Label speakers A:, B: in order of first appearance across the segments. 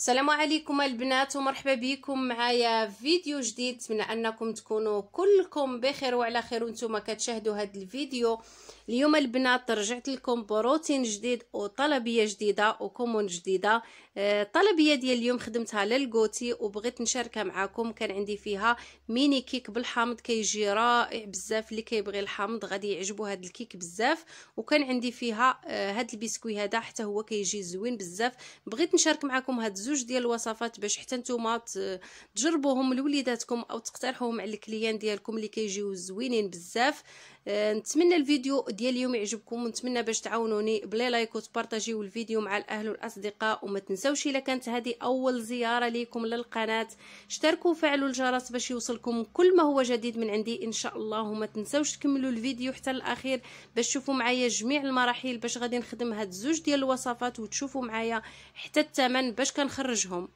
A: السلام عليكم البنات ومرحبا بكم معايا فيديو جديد نتمنى انكم تكونوا كلكم بخير وعلى خير وانتم كتشاهدوا هذا الفيديو اليوم البنات رجعت لكم بروتين جديد وطلبيه جديده وكومون جديده الطلبيه آه، ديال اليوم خدمتها للكوتي وبغيت نشاركها معكم كان عندي فيها ميني كيك بالحامض كيجي رائع بزاف اللي كيبغي الحامض غادي يعجبو هذا الكيك بزاف وكان عندي فيها هذا آه، البسكوي هذا حتى هو كيجي زوين بزاف بغيت نشارك معكم هاد زوج ديال الوصفات باش حتى نتوما تجربوهم لوليداتكم او تقترحوهم على الكليان ديالكم اللي كيجيو زوينين بزاف آه، نتمنى الفيديو ديال اليوم يعجبكم ونتمنى باش تعاونوني بلي لايك وتبارطاجيو الفيديو مع الاهل والاصدقاء وما تنساوش الا كانت هذه اول زياره ليكم للقناه اشتركوا وفعلوا الجرس باش يوصلكم كل ما هو جديد من عندي ان شاء الله وما تنساوش تكملوا الفيديو حتى الاخير باش تشوفوا معايا جميع المراحل باش غادي نخدم هاد زوج ديال الوصفات وتشوفوا معايا حتى الثمن باش كنخرجهم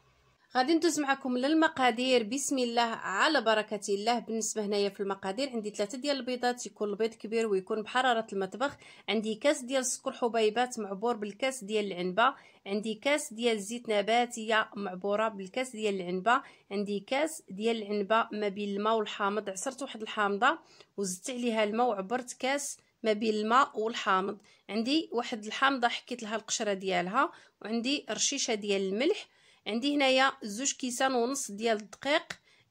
A: غادي ندوز معكم للمقادير بسم الله على بركه الله بالنسبه هنايا في المقادير عندي ثلاثه ديال البيضات يكون البيض كبير ويكون بحراره المطبخ عندي كاس ديال السكر حبيبات معبور بالكاس ديال العنبه عندي كاس ديال زيت نباتيه معبوره بالكاس ديال العنبه عندي كاس ديال العنبه ما بين الماء والحامض عصرت واحد الحامضه وزدت عليها الماء وعبرت كاس ما بين الماء والحامض عندي واحد الحامضه حكيت لها القشره ديالها وعندي رشيشه ديال الملح عندي هنايا زوج كيسان ونص ديال الدقيق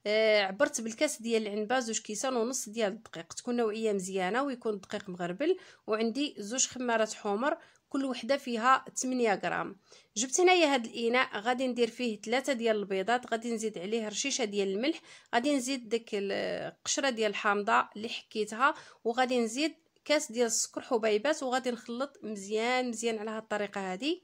A: آه عبرت بالكاس ديال العنبه زوج كيسان ونص ديال الدقيق تكون نوعيه مزيانه ويكون الدقيق مغربل وعندي زوج خمارات حمر كل وحده فيها 8 غرام جبت هنايا هذا الاناء غادي ندير فيه ثلاثة ديال البيضات غادي نزيد عليه رشيشه ديال الملح غادي نزيد ديك القشره ديال الحامضه اللي حكيتها وغادي نزيد كاس ديال السكر حبيبات وغادي نخلط مزيان مزيان على هاد الطريقه هذه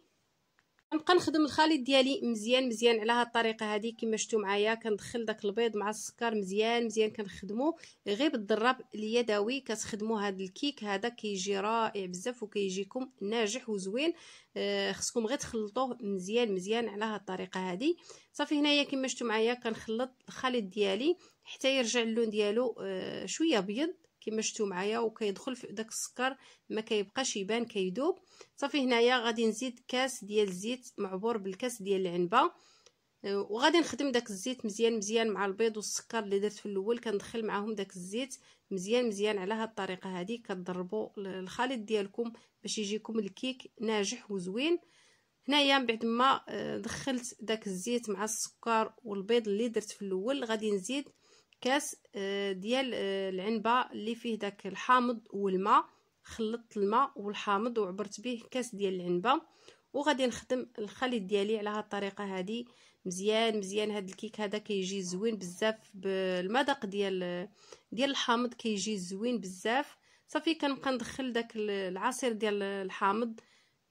A: كنبقى نخدم الخليط ديالي مزيان مزيان على هاد الطريقه هذه كما شفتوا معايا كندخل داك البيض مع السكر مزيان مزيان كنخدمو غير بالضرب اليدوي كتخدمو هاد الكيك هذا كيجي رائع بزاف وكيجيكم ناجح وزوين آه، خصكم غير تخلطوه مزيان مزيان على هاد الطريقه هذه صافي هنايا كما شفتوا معايا كنخلط الخليط ديالي حتى يرجع اللون ديالو آه، شويه ابيض كما شفتوا معايا وكيدخل في داك السكر ما كيبقاش يبان كيذوب صافي هنايا غادي نزيد كاس ديال الزيت معبور بالكاس ديال العنبه آه، وغادي نخدم داك الزيت مزيان مزيان مع البيض والسكر اللي درت في الاول كندخل معاهم داك الزيت مزيان مزيان على هاد الطريقه هذه كتضربوا الخليط ديالكم باش يجيكم الكيك ناجح وزوين هنايا من بعد ما آه، دخلت داك الزيت مع السكر والبيض اللي درت في الاول غادي نزيد كاس آه، ديال آه، العنبه اللي فيه داك الحامض والماء خلطت الماء والحامض وعبرت به كاس ديال العنبه وغادي نخدم الخليط ديالي على هاد الطريقه هادي مزيان مزيان هاد الكيك هذا كيجي زوين بزاف بالمذاق ديال آه، ديال الحامض كيجي زوين بزاف صافي كنبقى ندخل داك العصير ديال الحامض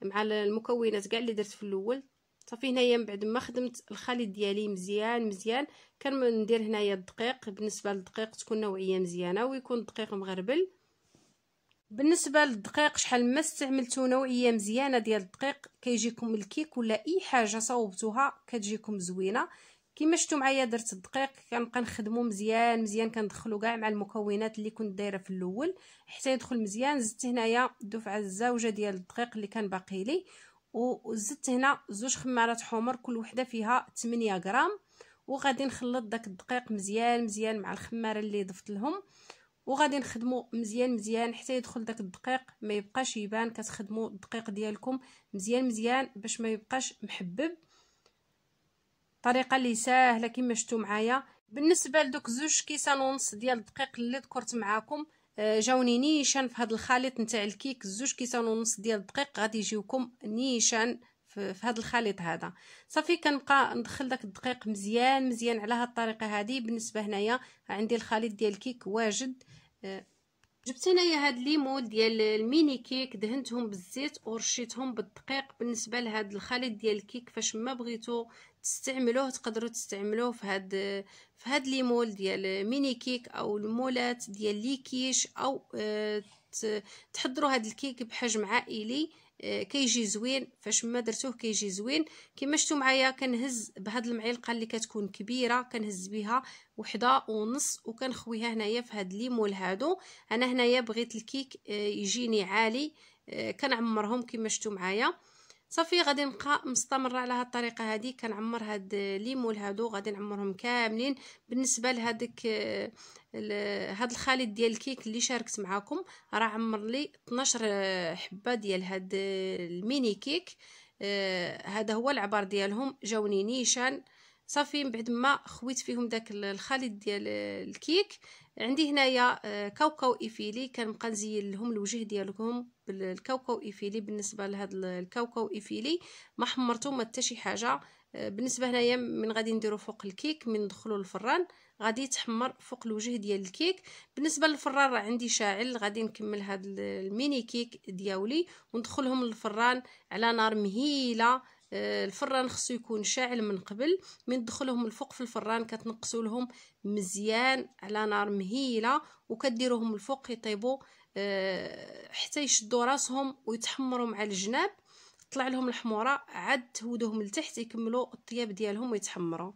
A: مع المكونات كاع اللي درت في الاول صافي هنايا من بعد ما خدمت الخليط ديالي مزيان مزيان كندير هنايا الدقيق بالنسبه للدقيق تكون نوعيه مزيانه ويكون الدقيق مغربل بالنسبه للدقيق شحال ما استعملتو نوعيه مزيانه ديال الدقيق كيجيكم الكيك ولا اي حاجه صوبتوها كتجيكم زوينه كما شفتوا معايا درت الدقيق كنبقى نخدمو مزيان مزيان كندخلو كاع مع المكونات اللي كنت دايره في الاول حتى يدخل مزيان زدت هنايا الدفعه الزوجه ديال الدقيق اللي كان باقي لي وزدت هنا زوج خمارات حمر كل وحده فيها 8 غرام وغادي نخلط داك الدقيق مزيان مزيان مع الخماره اللي ضفت لهم وغادي نخدمو مزيان مزيان حتى يدخل داك الدقيق ما يبقاش يبان كتخدمو الدقيق ديالكم مزيان مزيان باش ما يبقاش محبب طريقه اللي ساهله كما شفتوا معايا بالنسبه لدوك زوج كيسان ونص ديال الدقيق اللي ذكرت معاكم جاوني نيشان في هذا الخليط نتاع الكيك زوج كيسان ونص ديال الدقيق غادي يجيوكم نيشان في هذا الخليط هذا صافي كنبقى ندخل داك الدقيق مزيان مزيان على هذه الطريقه هذه بالنسبه هنايا عندي الخليط ديال الكيك واجد آه، جبت هنايا هاد الليمون ديال الميني كيك دهنتهم بالزيت ورشيتهم بالدقيق بالنسبه لهاد الخليط ديال الكيك فاش ما بغيتو تستعملوه تقدروا تستعملوه في هاد في هاد لي مول ديال ميني كيك او المولات ديال لي كيش او آه، تحضروا هاد الكيك بحجم عائلي آه، كيجي زوين فاش ما درتوه كيجي زوين كما شفتوا معايا كنهز بهاد المعلقه اللي كتكون كبيره كنهز بها وحده ونص وكنخويها هنايا في هاد مول هادو انا هنايا بغيت الكيك آه، يجيني عالي كنعمرهم كما شفتوا معايا صافي غادي نبقى مستمره على هاد الطريقه هادي كنعمر هاد ليمول هادو غادي نعمرهم كاملين بالنسبه لهادك آه، هاد الخليط ديال الكيك اللي شاركت معاكم راه عمر لي 12 آه، حبه ديال هاد آه، الميني كيك هذا هو العبار ديالهم جاوني نيشان صافي من بعد ما خويت فيهم داك الخليط ديال الكيك عندي هنايا كاوكاو ايفيلي كنبقى نزين لهم الوجه ديالهم بالكوكو ايفيلي بالنسبه لهذا الكوكو ايفيلي ما حمرته ما حتى شي حاجه آه، بالنسبه هنايا من غادي نديرو فوق الكيك من ندخلو الفران غادي يتحمر فوق الوجه ديال الكيك بالنسبه للفران راه عندي شاعل غادي نكمل هاد الميني كيك دياولي وندخلهم للفران على نار مهيله آه، الفران خصو يكون شاعل من قبل من تدخلهم الفوق في الفران كتنقصوا لهم مزيان على نار مهيله وكديروهم الفوق يطيبوا آه، حتى يشدوا راسهم ويتحمروا مع الجناب طلع لهم الحموره عاد تهودوهم لتحت يكملوا الطياب ديالهم ويتحمروا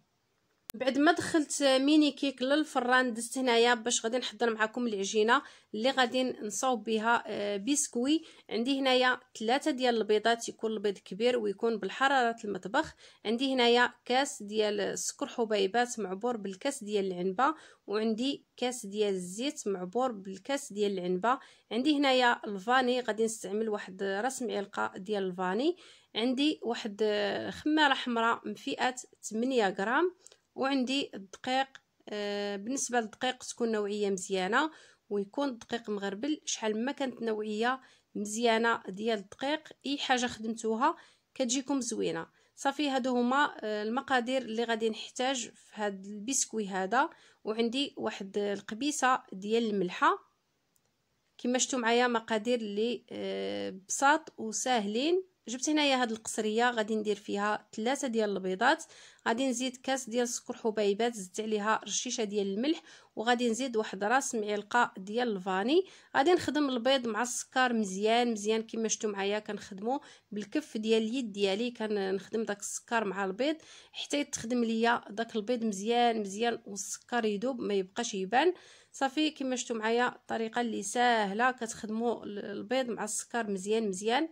A: بعد ما دخلت ميني كيك للفران دزت هنايا باش غادي نحضر معكم العجينه اللي غادي نصاوب بها آه، بسكوي عندي هنايا ثلاثة ديال البيضات يكون البيض كبير ويكون بالحراره المطبخ عندي هنايا كاس ديال السكر حبيبات معبور بالكاس ديال العنبه وعندي كاس ديال الزيت معبور بالكاس ديال العنبه عندي هنايا الفاني غادي نستعمل واحد راس معلقه ديال الفاني عندي واحد آه، خماره حمراء فئه 8 غرام وعندي الدقيق آه، بالنسبه للدقيق تكون نوعيه مزيانه ويكون الدقيق مغربل شحال ما كانت نوعيه مزيانه ديال الدقيق اي حاجه خدمتوها كتجيكم زوينه صافي هادو هما آه، المقادير اللي غادي نحتاج في هاد البسكوي هذا وعندي واحد القبيسه ديال الملحه كما شفتوا معايا مقادير اللي آه، بساط وساهلين جبت هنايا هاد القصريه غادي ندير فيها ثلاثة ديال البيضات غادي نزيد كاس ديال السكر حبيبات زدت عليها رشيشه ديال الملح وغادي نزيد واحد راس معلقه ديال الفاني غادي نخدم البيض مع السكر مزيان مزيان كما شفتوا معايا كنخدمو بالكف ديال اليد ديالي كنخدم داك السكر مع البيض حتى يتخدم ليا داك البيض مزيان مزيان والسكر يذوب ما يبقاش يبان صافي كما شفتوا معايا الطريقه اللي ساهله كتخدمو البيض مع السكر مزيان مزيان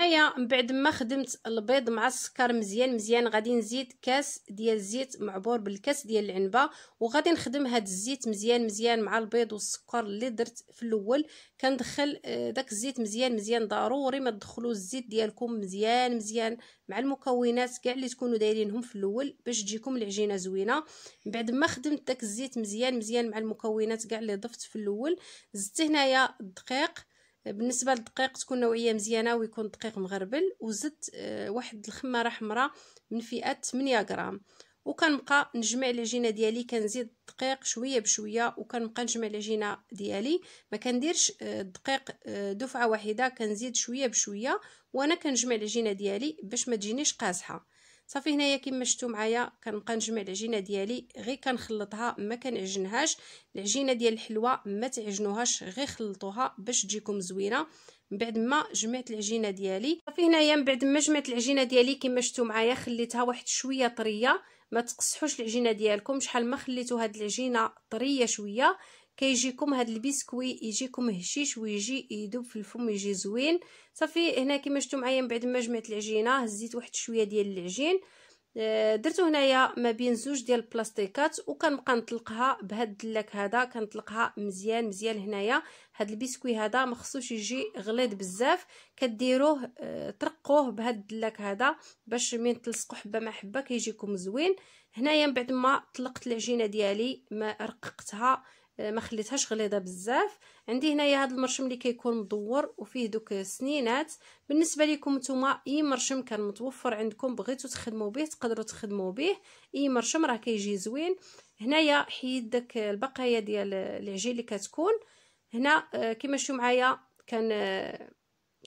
A: هنايا من بعد ما خدمت البيض مع السكر مزيان مزيان غادي نزيد كاس ديال الزيت معبور بالكاس ديال العنبه وغادي نخدم هاد الزيت مزيان مزيان مع البيض والسكر اللي درت في الاول كندخل آه، داك الزيت مزيان مزيان ضروري ما تدخلوا الزيت ديالكم مزيان مزيان مع المكونات كاع اللي تكونوا دايرينهم في الاول باش تجيكم العجينه زوينه من بعد ما خدمت داك الزيت مزيان مزيان مع المكونات كاع اللي ضفت في الاول زدت هنايا الدقيق بالنسبه للدقيق تكون نوعيه مزيانه ويكون دقيق مغربل وزدت آه، واحد الخماره حمراء من فئه 8 غرام وكنبقى نجمع العجينه ديالي كنزيد الدقيق شويه بشويه وكنبقى نجمع العجينه ديالي ما كنديرش آه، الدقيق آه، دفعه واحده كنزيد شويه بشويه وانا كنجمع العجينه ديالي باش ما تجينيش قاصحه صافي هنايا كما شفتوا معايا كنبقى نجمع العجينه ديالي غير كنخلطها ما كنعجنهاش العجينه ديال الحلوى ما تعجنوهاش غير خلطوها باش تجيكم زوينه من بعد ما جمعت العجينه ديالي صافي هنايا من بعد ما جمعت العجينه ديالي كما شفتوا معايا خليتها واحد شويه طريه ما تقصحوش العجينه ديالكم شحال ما خليتوا هاد العجينه طريه شويه كيجيكم هاد البسكوي يجيكم هشيش ويجي يذوب في الفم يجي زوين صافي هنا كما شفتوا معايا من بعد ما جمعت العجينه هزيت واحد شويه ديال العجين آه، درتو هنايا ما بين زوج ديال البلاستيكات وكنبقى نطلقها بهاد الدلاك هذا كنطلقها مزيان مزيان هنايا هاد البسكوي هذا ما خصوش يجي غليظ بزاف كديروه آه، ترقوه بهاد الدلاك هذا باش من تلصقوا حبه مع حبه كيجيكم زوين هنايا من بعد ما طلقت العجينه ديالي ما رققتها ما خليتهاش غليظه بزاف عندي هنايا هذا المرشم اللي كيكون مدور وفيه دوك السنينات بالنسبه لكم نتوما اي مرشم كان متوفر عندكم بغيتو تخدموا به تقدروا تخدموا به اي مرشم راه كيجي زوين هنايا حيد داك البقايا ديال العجين اللي كتكون هنا آه، كما شفتوا معايا كان آه،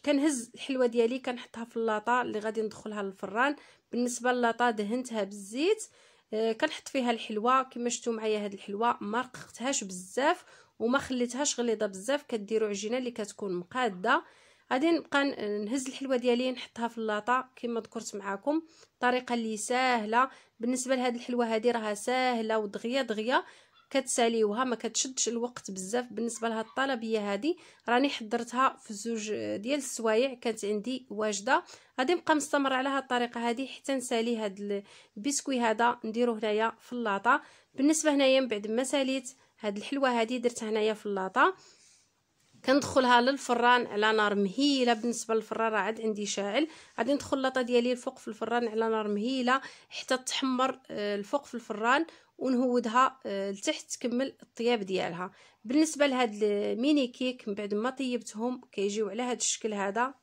A: كنهز الحلوه ديالي كنحطها في اللاطه اللي غادي ندخلها للفران بالنسبه للاطه دهنتها بالزيت آه، كنحط فيها الحلوه كما شفتوا معايا هاد الحلوه ما رققتهاش بزاف وما خليتهاش غليظه بزاف كديروا عجينه اللي كتكون مقاده غادي نبقى نهز الحلوه ديالي نحطها في اللاطه كما ذكرت معكم طريقه اللي ساهله بالنسبه لهاد الحلوه هذه راها ساهله ودغيا دغيا كتساليوها ما كتشدش الوقت بزاف بالنسبه لهاد الطلبيه هذه راني حضرتها في زوج ديال السوايع كانت عندي واجده غادي نبقى مستمره على هاد الطريقه هذه حتى نسالي هاد البسكوي هذا نديرو هنايا في اللاطه بالنسبه هنايا من بعد ما ساليت هاد الحلوه هذه درتها هنايا في اللاطه كندخلها للفران على نار مهيله بالنسبه للفران راه عاد عندي شاعل غادي ندخل اللاطه ديالي الفوق في الفران على نار مهيله حتى تحمر آه، الفوق في الفران ونهودها آه، لتحت تكمل الطياب ديالها بالنسبه لهاد الميني كيك من بعد ما طيبتهم كيجيو على هاد الشكل هذا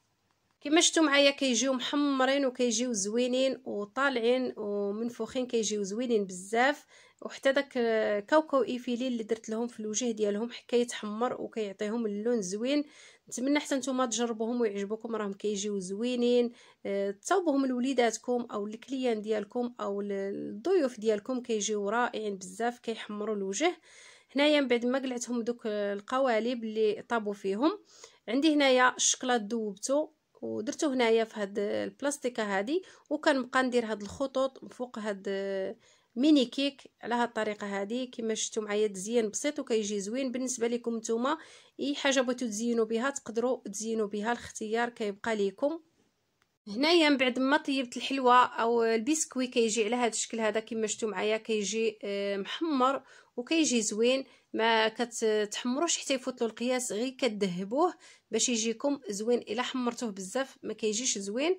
A: كما شفتوا معايا كيجيو محمرين وكيجيو زوينين وطالعين ومنفوخين كيجيو زوينين بزاف وحتى داك آه، كاوكاو ايفيلي اللي درت لهم في الوجه ديالهم حكايه حمر وكيعطيهم اللون زوين نتمنى حتى نتوما تجربوهم ويعجبوكم راهم كيجيو زوينين آه، تصاوبوهم لوليداتكم او الكليان ديالكم او الضيوف ديالكم كيجيو رائعين بزاف كيحمروا الوجه هنايا من بعد ما قلعتهم دوك القوالب اللي طابوا فيهم عندي هنايا الشكلاط ذوبته ودرته هنايا في هاد البلاستيكه هادي وكنبقى ندير هاد الخطوط فوق هاد ميني كيك على هاد الطريقه هذه كما شفتوا معايا تزيين بسيط وكيجي زوين بالنسبه لكم نتوما اي حاجه بغيتو تزينوا بها تقدروا تزينوا بها الاختيار كيبقى ليكم هنايا من بعد ما طيبت الحلوه او البسكوي كيجي على هذا الشكل هذا كما شفتوا معايا كيجي آه، محمر وكيجي زوين ما كتحمروش حتى يفوت له القياس غير كتذهبوه باش يجيكم زوين الا حمرتوه بزاف ما كيجيش زوين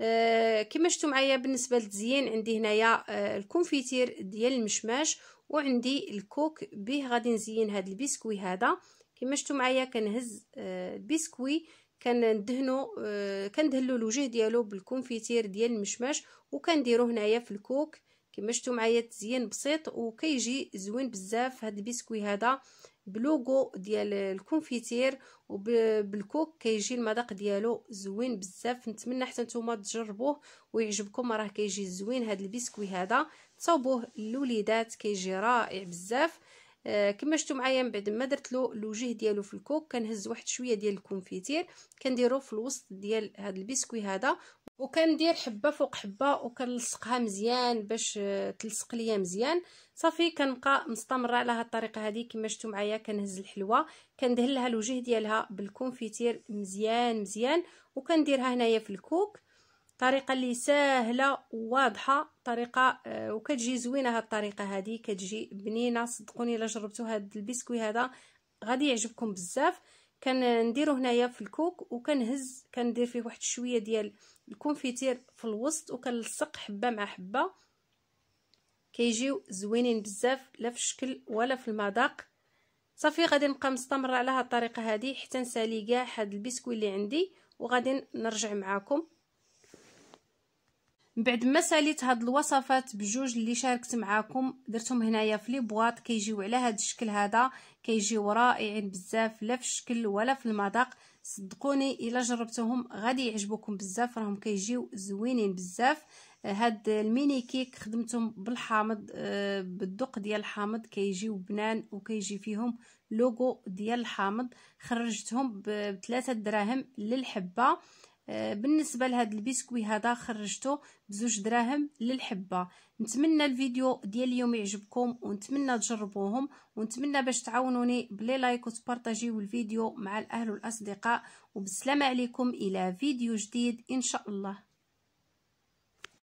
A: آه، كما شفتوا معايا بالنسبه للتزيين عندي هنايا آه، الكونفيتير ديال المشماش وعندي الكوك به غادي نزين هذا البسكوي هذا كما شفتوا معايا كنهز آه، البسكوي كندهنو كندهلو الوجه ديالو بالكونفيتير ديال المشماش وكنديرو هنايا في الكوك كما شفتوا معايا تزيين بسيط وكيجي زوين بزاف هذا البسكوي هذا بلوغو ديال الكونفيتير وبالكوك كيجي المذاق ديالو زوين بزاف نتمنى حتى نتوما تجربوه ويعجبكم راه كيجي زوين هذا البسكوي هذا تصاوبوه للوليدات كيجي رائع بزاف آه، كما شفتوا معايا من بعد ما درت له الوجه ديالو في الكوك كنهز واحد شويه ديال الكونفيتير كنديرو في الوسط ديال هذا البسكوي هذا وكندير حبه فوق حبه وكنلصقها مزيان باش آه، تلصق ليا مزيان صافي كنبقى مستمره على هاد الطريقه هذه كما شفتوا معايا كنهز الحلوه كندهلها الوجه ديالها بالكونفيتير مزيان مزيان وكنديرها هنايا في الكوك طريقه اللي ساهله وواضحه طريقه آه، وكتجي زوينه هاد الطريقه هذه كتجي بنينه صدقوني الا جربتوا هاد البسكوي هذا غادي يعجبكم بزاف كنديرو هنايا في الكوك وكنهز كندير فيه واحد شويه ديال الكونفيتير في الوسط وكنلصق حبه مع حبه كيجيو زوينين بزاف لا في الشكل ولا في المذاق صافي غادي نبقى مستمره على هاد الطريقه هادي حتى نسالي كاع هاد البسكوي اللي عندي وغادي نرجع معاكم من بعد ما ساليت هاد الوصفات بجوج اللي شاركت معاكم درتهم هنايا في لي بواط كيجيو على هاد الشكل هذا كيجيو رائعين بزاف لا في الشكل ولا في المذاق صدقوني الا جربتوهم غادي يعجبوكم بزاف راهم كيجيو زوينين بزاف آه، هاد الميني كيك خدمتهم بالحامض آه، بالدق ديال الحامض كيجيو بنان وكيجي فيهم لوغو ديال الحامض خرجتهم بثلاثة دراهم للحبه بالنسبه لهذا البسكوي هذا خرجته بزوج دراهم للحبه نتمنى الفيديو ديال اليوم يعجبكم ونتمنى تجربوهم ونتمنى باش تعاونوني بلي لايك وتبارتاجيو الفيديو مع الاهل والاصدقاء وبسلام عليكم الى فيديو جديد ان شاء الله